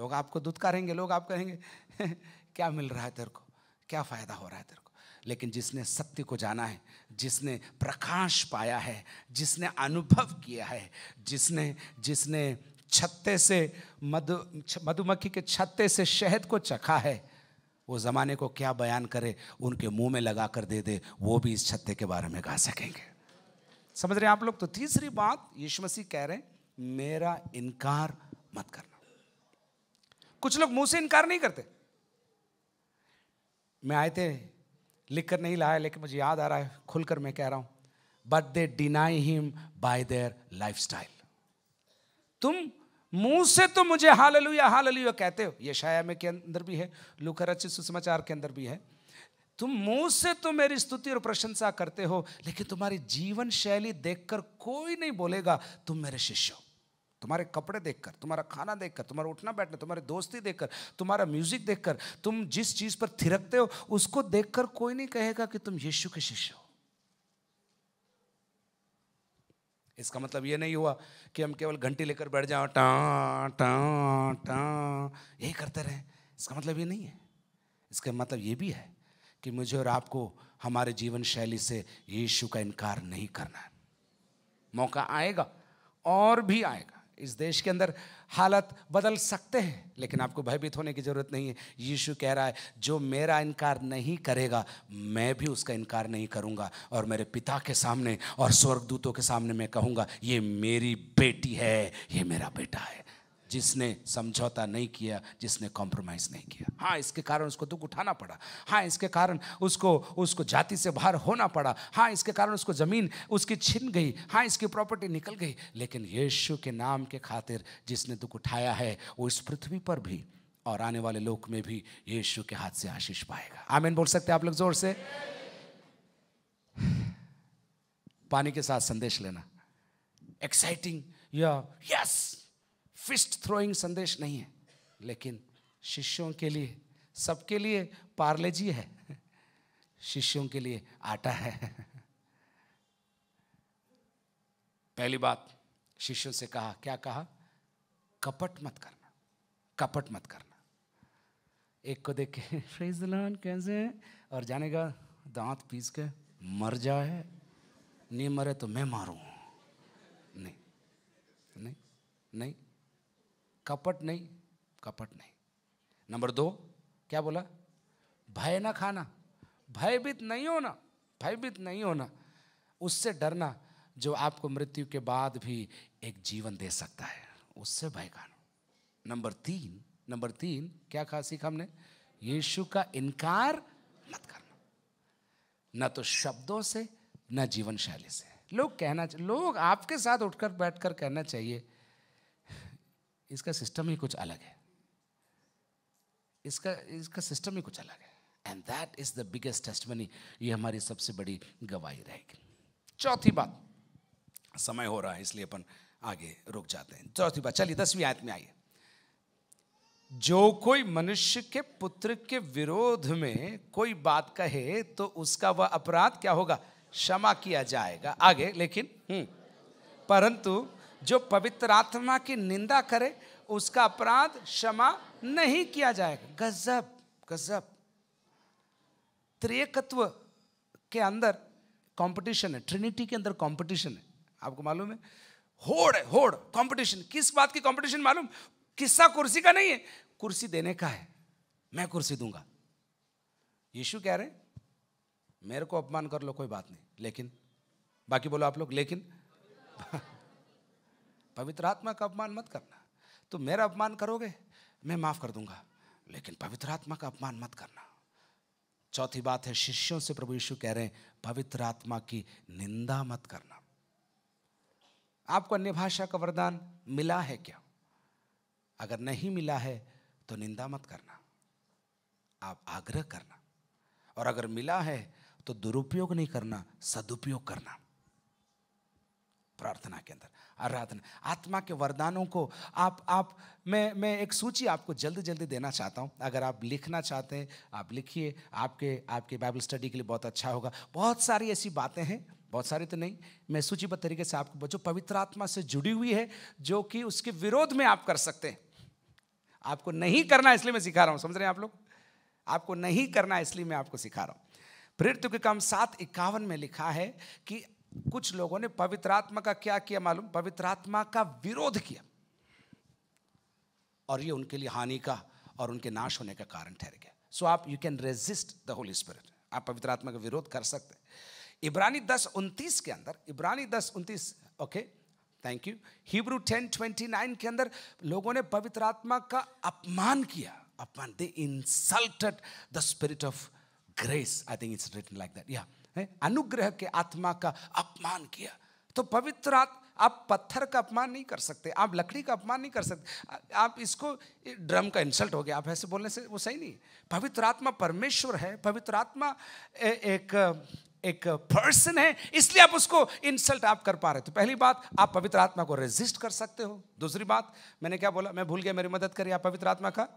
लोग आपको करेंगे लोग आप कहेंगे क्या मिल रहा है तेरे को क्या फ़ायदा हो रहा है तेरे को लेकिन जिसने सत्य को जाना है जिसने प्रकाश पाया है जिसने अनुभव किया है जिसने जिसने छत्ते से मधु मधुमक्खी के छत्ते से शहद को चखा है वो ज़माने को क्या बयान करे उनके मुंह में लगा कर दे दे वो भी इस छत्ते के बारे में गा सकेंगे समझ रहे हैं आप लोग तो तीसरी बात यीशु मसीह कह रहे हैं मेरा इनकार मत करना कुछ लोग मुंह से इनकार नहीं करते मैं आए थे लिखकर नहीं लाया लेकिन मुझे याद आ रहा है खुलकर मैं कह रहा हूं but they deny him by their life तुम मुंह से तो मुझे हाल लुया हाल लुया कहते हो ये शाया में के अंदर भी है लुकर रचित सुसमाचार के अंदर भी है तुम मुंह से तो मेरी स्तुति और प्रशंसा करते हो लेकिन तुम्हारी जीवन शैली देखकर कोई नहीं बोलेगा तुम मेरे शिष्य हो तुम्हारे कपड़े देखकर तुम्हारा खाना देखकर तुम्हारा उठना बैठना तुम्हारी दोस्ती देखकर तुम्हारा म्यूजिक देखकर तुम जिस चीज पर थिरकते हो उसको देखकर कोई नहीं कहेगा कि तुम यीशु के शिष्य हो इसका मतलब ये नहीं हुआ कि हम केवल घंटी लेकर बैठ जाओ टा टा टा यही करते रहे इसका मतलब ये नहीं है इसका मतलब ये भी है कि मुझे और आपको हमारे जीवन शैली से यीशु का इनकार नहीं करना है मौका आएगा और भी आएगा इस देश के अंदर हालत बदल सकते हैं लेकिन आपको भयभीत होने की ज़रूरत नहीं है यीशु कह रहा है जो मेरा इनकार नहीं करेगा मैं भी उसका इनकार नहीं करूँगा और मेरे पिता के सामने और स्वर्गदूतों के सामने मैं कहूँगा ये मेरी बेटी है ये मेरा बेटा है जिसने समझौता नहीं किया जिसने कॉम्प्रोमाइज नहीं किया हाँ इसके कारण उसको दुख उठाना पड़ा हाँ इसके कारण उसको उसको जाति से बाहर होना पड़ा हाँ इसके कारण उसको ज़मीन उसकी छिन गई हाँ इसकी प्रॉपर्टी निकल गई लेकिन यीशु के नाम के खातिर जिसने दुख उठाया है वो इस पृथ्वी पर भी और आने वाले लोक में भी यीशु के हाथ से आशीष पाएगा आमीन बोल सकते हैं आप लोग जोर से पानी के साथ संदेश लेना एक्साइटिंग या यस फिस्ट थ्रोइंग संदेश नहीं है लेकिन शिष्यों के लिए सबके लिए पार्ले जी है शिष्यों के लिए आटा है पहली बात शिष्यों से कहा क्या कहा कपट मत करना कपट मत करना एक को देख के फ्रेज कैसे और जानेगा दांत पीस के मर जाए नहीं मरे तो मैं मारूं नहीं नहीं नहीं कपट नहीं कपट नहीं नंबर दो क्या बोला भय ना खाना भयभीत नहीं होना भयभीत नहीं होना उससे डरना जो आपको मृत्यु के बाद भी एक जीवन दे सकता है उससे भय खाना नंबर तीन नंबर तीन क्या खा सीखा हमने यीशु का इनकार मत करना न तो शब्दों से न जीवन शैली से लोग कहना लोग आपके साथ उठकर बैठकर कहना चाहिए इसका सिस्टम ही कुछ अलग है इसका इसका सिस्टम ही कुछ अलग है and that is the biggest testimony ये हमारी सबसे बड़ी गवाही रहेगी चौथी बात समय हो रहा है इसलिए अपन आगे रुक जाते हैं चौथी बात चलिए दसवीं आयत में आइए जो कोई मनुष्य के पुत्र के विरोध में कोई बात कहे तो उसका वह अपराध क्या होगा क्षमा किया जाएगा आगे लेकिन हम्म, परंतु जो पवित्र आत्मा की निंदा करे उसका अपराध क्षमा नहीं किया जाएगा गजब गजब त्रियकत्व के अंदर कंपटीशन है ट्रिनिटी के अंदर कंपटीशन है आपको मालूम है होड़ है होड़ कंपटीशन किस बात की कंपटीशन मालूम किस्सा कुर्सी का नहीं है कुर्सी देने का है मैं कुर्सी दूंगा यीशु कह रहे मेरे को अपमान कर लो कोई बात नहीं लेकिन बाकी बोलो आप लोग लेकिन पवित्र आत्मा का अपमान मत करना तो मेरा अपमान करोगे मैं माफ़ कर दूंगा लेकिन पवित्र आत्मा का अपमान मत करना चौथी बात है शिष्यों से प्रभु यीशु कह रहे हैं पवित्र आत्मा की निंदा मत करना आपको अन्य भाषा का वरदान मिला है क्या अगर नहीं मिला है तो निंदा मत करना आप आग्रह करना और अगर मिला है तो दुरुपयोग नहीं करना सदुपयोग करना प्रार्थना के अंदर आराधना आत्मा के वरदानों को आप आप मैं मैं एक सूची आपको जल्द जल्दी देना चाहता हूँ अगर आप लिखना चाहते हैं आप लिखिए आपके आपके बाइबल स्टडी के लिए बहुत अच्छा होगा बहुत सारी ऐसी बातें हैं बहुत सारी तो नहीं मैं सूचीबद्ध तरीके से आपको जो पवित्र आत्मा से जुड़ी हुई है जो कि उसके विरोध में आप कर सकते हैं आपको नहीं करना इसलिए मैं सिखा रहा हूँ समझ रहे हैं आप लोग आपको नहीं करना इसलिए मैं आपको सिखा रहा हूँ प्रेरित के काम सात इक्यावन में लिखा है कि कुछ लोगों ने पवित्र आत्मा का क्या किया मालूम पवित्र आत्मा का विरोध किया और ये उनके लिए हानि का और उनके नाश होने का कारण ठहर गया सो आप you can resist the holy spirit आप पवित्र आत्मा का विरोध कर सकते हैं इब्रानी दस उनतीस के अंदर इब्रानी दस उनतीस okay thank you Hebrew ten twenty nine के अंदर लोगों ने पवित्र आत्मा का अपमान किया अपमान they insulted the spirit of grace I think it's written like that या अनुग्रह के आत्मा का अपमान किया तो पवित्र आप पत्थर का अपमान नहीं कर सकते आप लकड़ी का अपमान नहीं कर सकते आप इसको ड्रम का इंसल्ट हो गया आप ऐसे बोलने से वो सही नहीं पवित्र आत्मा परमेश्वर है पवित्र आत्मा एक एक पर्सन है इसलिए आप उसको इंसल्ट आप कर पा रहे तो पहली बात आप पवित्र आत्मा को रेजिस्ट कर सकते हो दूसरी बात मैंने क्या बोला मैं भूल गया मेरी मदद करिए आप पवित्र आत्मा का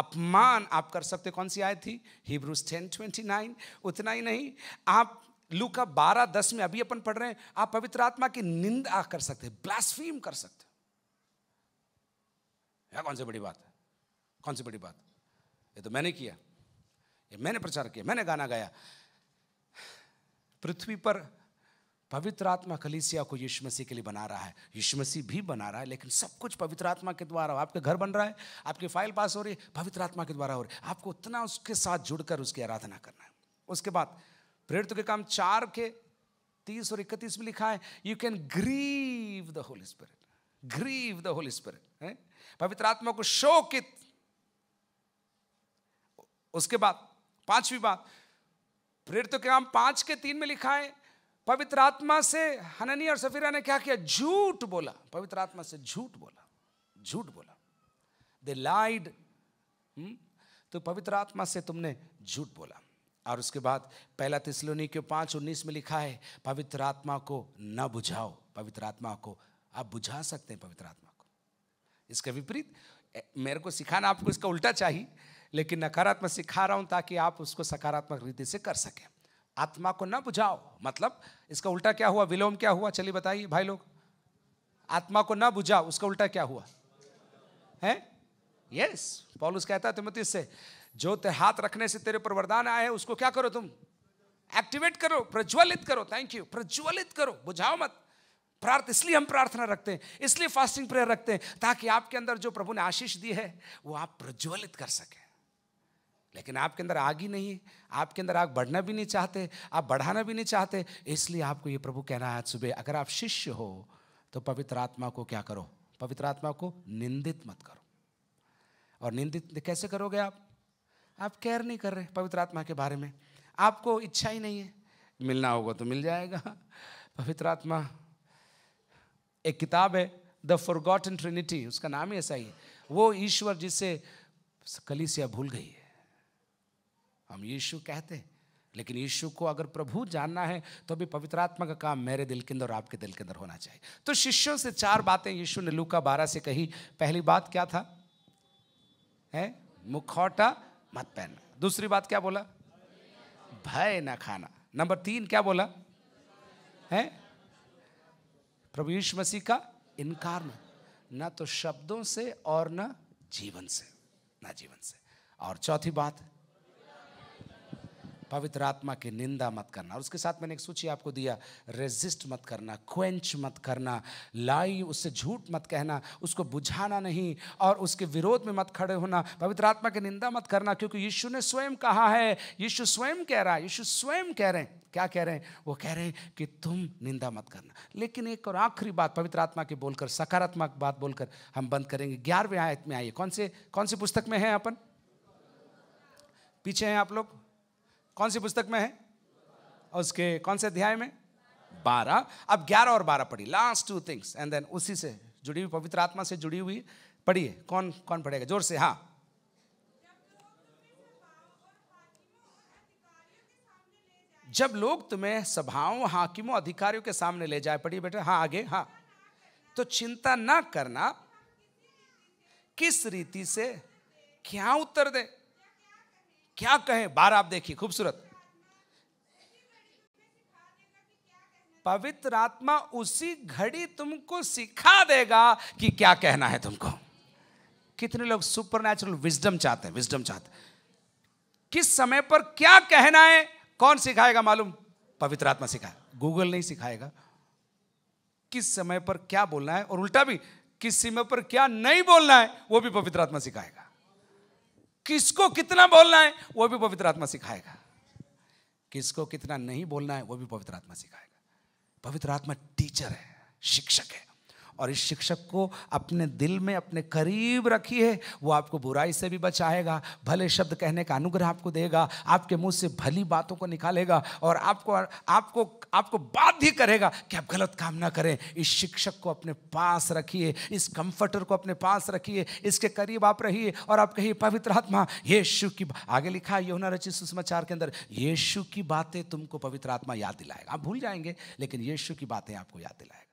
अपमान आप कर सकते कौन सी आयत थी हिब्रूस टेन ट्वेंटी नाइन उतना ही नहीं आप लू का बारह दस में अभी अपन पढ़ रहे हैं आप पवित्र आत्मा की निंदा कर सकते ब्लास्फीम कर सकते यह कौन सी बड़ी बात है कौन सी बड़ी बात ये तो मैंने किया ये मैंने प्रचार किया मैंने गाना गाया पृथ्वी पर पवित्र आत्मा कलीसिया को यीशु मसीह के लिए बना रहा है यीशु मसीह भी बना रहा है लेकिन सब कुछ पवित्र आत्मा के द्वारा आपके घर बन रहा है आपकी फाइल पास हो रही है पवित्र आत्मा के द्वारा हो रही है आपको उतना उसके साथ जुड़कर उसकी आराधना करना है उसके बाद प्रेरित के काम चार के तीस और इकतीस में लिखा है you can grieve the holy spirit grieve the holy spirit पवित्र आत्मा को शोकित उसके बाद पांचवी बात प्रेरित के काम पांच के तीन में लिखा है पवित्र आत्मा से हननी और सफीरा ने क्या किया झूठ बोला पवित्र आत्मा से झूठ बोला झूठ बोला दे लाइड हम्म? तो पवित्र आत्मा से तुमने झूठ बोला और उसके बाद पहला तिसलोनी के पांच उन्नीस में लिखा है पवित्र आत्मा को न बुझाओ पवित्र आत्मा को आप बुझा सकते हैं पवित्र आत्मा को इसके विपरीत मेरे को सिखाना आपको इसका उल्टा चाहिए लेकिन नकारात्मक सिखा रहा हूं ताकि आप उसको सकारात्मक रीति से कर सकें आत्मा को ना बुझाओ मतलब इसका उल्टा क्या हुआ विलोम क्या हुआ चलिए बताइए भाई लोग आत्मा को ना बुझाओ उसका उल्टा क्या हुआ है यस पॉलुस कहता है तुम्हें से जो ते हाथ रखने से तेरे पर वरदान आए उसको क्या करो तुम एक्टिवेट करो प्रज्वलित करो थैंक यू प्रज्वलित करो बुझाओ मत प्रार्थ इसलिए हम प्रार्थना रखते हैं इसलिए फास्टिंग प्रेयर रखते हैं ताकि आपके अंदर जो प्रभु ने आशीष दी है वो आप प्रज्वलित कर सकें लेकिन आपके अंदर आग ही नहीं है आपके अंदर आग बढ़ना भी नहीं चाहते आप बढ़ाना भी नहीं चाहते इसलिए आपको ये प्रभु कहना है आज सुबह अगर आप शिष्य हो तो पवित्र आत्मा को क्या करो पवित्र आत्मा को निंदित मत करो और निंदित कैसे करोगे आप आप केयर नहीं कर रहे पवित्र आत्मा के बारे में आपको इच्छा ही नहीं है मिलना होगा तो मिल जाएगा पवित्र आत्मा एक किताब है द फॉरगॉटन ट्रिनिटी उसका नाम ही ऐसा ही है वो ईश्वर जिससे कलिसिया भूल गई हम यीशु कहते हैं लेकिन यीशु को अगर प्रभु जानना है तो भी पवित्र आत्मा का काम मेरे दिल के अंदर और आपके दिल के अंदर होना चाहिए तो शिष्यों से चार बातें यीशु ने लूका बारह से कही पहली बात क्या था है मुखौटा मत पहनना दूसरी बात क्या बोला भय न खाना नंबर तीन क्या बोला है प्रभु यीशु मसीह का इनकार न तो शब्दों से और न जीवन से ना जीवन से और चौथी बात पवित्र आत्मा की निंदा मत करना और उसके साथ मैंने एक सूची आपको दिया रेजिस्ट मत करना क्वेंच मत करना लाई उससे झूठ मत कहना उसको बुझाना नहीं और उसके विरोध में मत खड़े होना पवित्र आत्मा की निंदा मत करना क्योंकि यीशु ने स्वयं कहा है यीशु स्वयं कह रहा है यीशु स्वयं कह रहे हैं क्या कह रहे हैं वो कह रहे हैं कि तुम निंदा मत करना लेकिन एक और आखिरी बात पवित्र आत्मा की बोलकर सकारात्मक बात बोलकर हम बंद करेंगे ग्यारहवें आयत में आइए कौन से कौन सी पुस्तक में है अपन पीछे हैं आप लोग कौन सी पुस्तक में है उसके कौन से अध्याय में बारह अब ग्यारह और बारह पढ़ी last two things and then उसी से जुड़ी हुई पवित्र आत्मा से जुड़ी हुई पढ़िए कौन कौन पढ़ेगा जोर से हाँ जब लोग तुम्हें सभाओं हाकिमों अधिकारियों के सामने ले जाए पढ़िए बेटा हाँ आगे हाँ तो चिंता ना करना किस रीति से क्या उत्तर दें क्या कहें बार आप देखिए खूबसूरत पवित्र आत्मा उसी घड़ी तुमको सिखा देगा कि क्या कहना है तुमको कितने लोग सुपर नेचुरल विजडम चाहते हैं विजडम चाहते हैं किस समय पर क्या कहना है कौन सिखाएगा मालूम पवित्र आत्मा सिखाए गूगल नहीं सिखाएगा किस समय पर क्या बोलना है और उल्टा भी किस समय पर क्या नहीं बोलना है वो भी पवित्र आत्मा सिखाएगा किसको कितना बोलना है वो भी पवित्र आत्मा सिखाएगा किसको कितना नहीं बोलना है वो भी पवित्र आत्मा सिखाएगा पवित्र आत्मा टीचर है शिक्षक है और इस शिक्षक को अपने दिल में अपने करीब रखिए वो आपको बुराई से भी बचाएगा भले शब्द कहने का अनुग्रह आपको देगा आपके मुंह से भली बातों को निकालेगा और आपको आपको आपको बाध्य करेगा कि आप गलत काम ना करें इस शिक्षक को अपने पास रखिए इस कंफर्टर को अपने पास रखिए इसके करीब आप रहिए और आप कहिए पवित्र आत्मा यीशु की आगे लिखा है योना रचित सुषमाचार के अंदर यीशु की बातें तुमको पवित्र आत्मा याद दिलाएगा आप भूल जाएंगे लेकिन यीशु की बातें आपको याद दिलाएगा